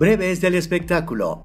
Breves del espectáculo.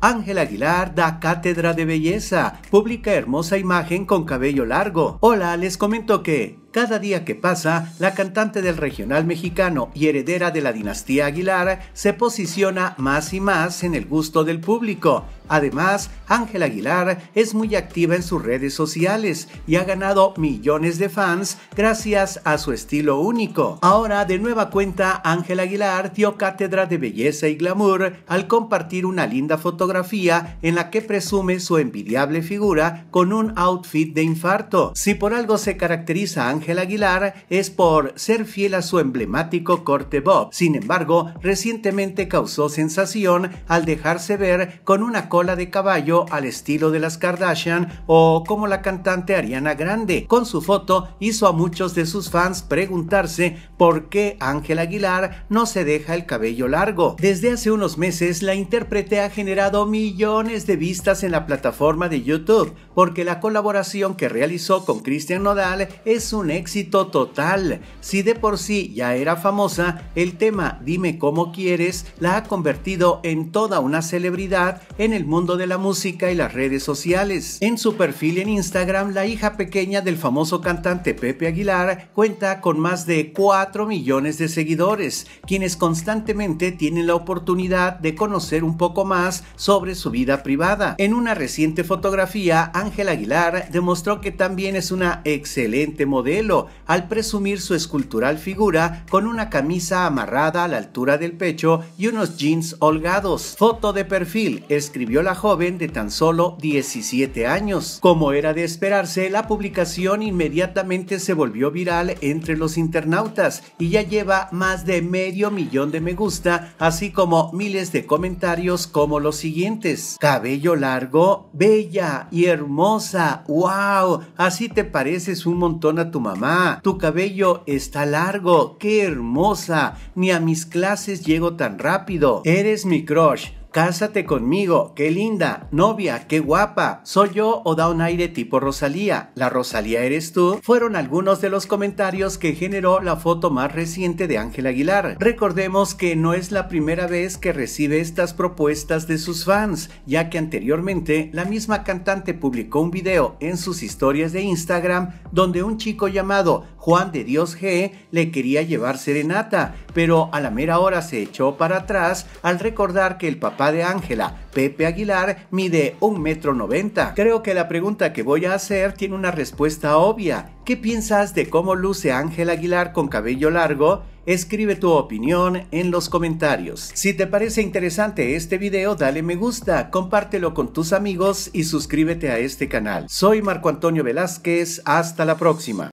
Ángel Aguilar da cátedra de belleza, publica hermosa imagen con cabello largo. Hola, les comento que cada día que pasa, la cantante del regional mexicano y heredera de la dinastía Aguilar se posiciona más y más en el gusto del público. Además, Ángel Aguilar es muy activa en sus redes sociales y ha ganado millones de fans gracias a su estilo único. Ahora, de nueva cuenta, Ángel Aguilar dio cátedra de belleza y glamour al compartir una linda fotografía en la que presume su envidiable figura con un outfit de infarto. Si por algo se caracteriza Ángel Ángel Aguilar es por ser fiel a su emblemático corte bob. Sin embargo, recientemente causó sensación al dejarse ver con una cola de caballo al estilo de las Kardashian o como la cantante Ariana Grande. Con su foto hizo a muchos de sus fans preguntarse por qué Ángel Aguilar no se deja el cabello largo. Desde hace unos meses la intérprete ha generado millones de vistas en la plataforma de YouTube porque la colaboración que realizó con Christian Nodal es un éxito total. Si de por sí ya era famosa, el tema Dime cómo quieres la ha convertido en toda una celebridad en el mundo de la música y las redes sociales. En su perfil en Instagram, la hija pequeña del famoso cantante Pepe Aguilar cuenta con más de 4 millones de seguidores, quienes constantemente tienen la oportunidad de conocer un poco más sobre su vida privada. En una reciente fotografía, Ángel Aguilar demostró que también es una excelente modelo al presumir su escultural figura con una camisa amarrada a la altura del pecho y unos jeans holgados. Foto de perfil, escribió la joven de tan solo 17 años. Como era de esperarse, la publicación inmediatamente se volvió viral entre los internautas y ya lleva más de medio millón de me gusta, así como miles de comentarios como los siguientes. Cabello largo, bella y hermosa, wow, así te pareces un montón a tu mamá mamá, tu cabello está largo, qué hermosa, ni a mis clases llego tan rápido, eres mi crush. Cásate conmigo, qué linda, novia, qué guapa, soy yo o da un aire tipo Rosalía, la Rosalía eres tú, fueron algunos de los comentarios que generó la foto más reciente de Ángel Aguilar. Recordemos que no es la primera vez que recibe estas propuestas de sus fans, ya que anteriormente la misma cantante publicó un video en sus historias de Instagram donde un chico llamado Juan de Dios G le quería llevar serenata, pero a la mera hora se echó para atrás al recordar que el papá de Ángela, Pepe Aguilar, mide 1,90 m. Creo que la pregunta que voy a hacer tiene una respuesta obvia. ¿Qué piensas de cómo luce Ángela Aguilar con cabello largo? Escribe tu opinión en los comentarios. Si te parece interesante este video, dale me gusta, compártelo con tus amigos y suscríbete a este canal. Soy Marco Antonio Velázquez, hasta la próxima.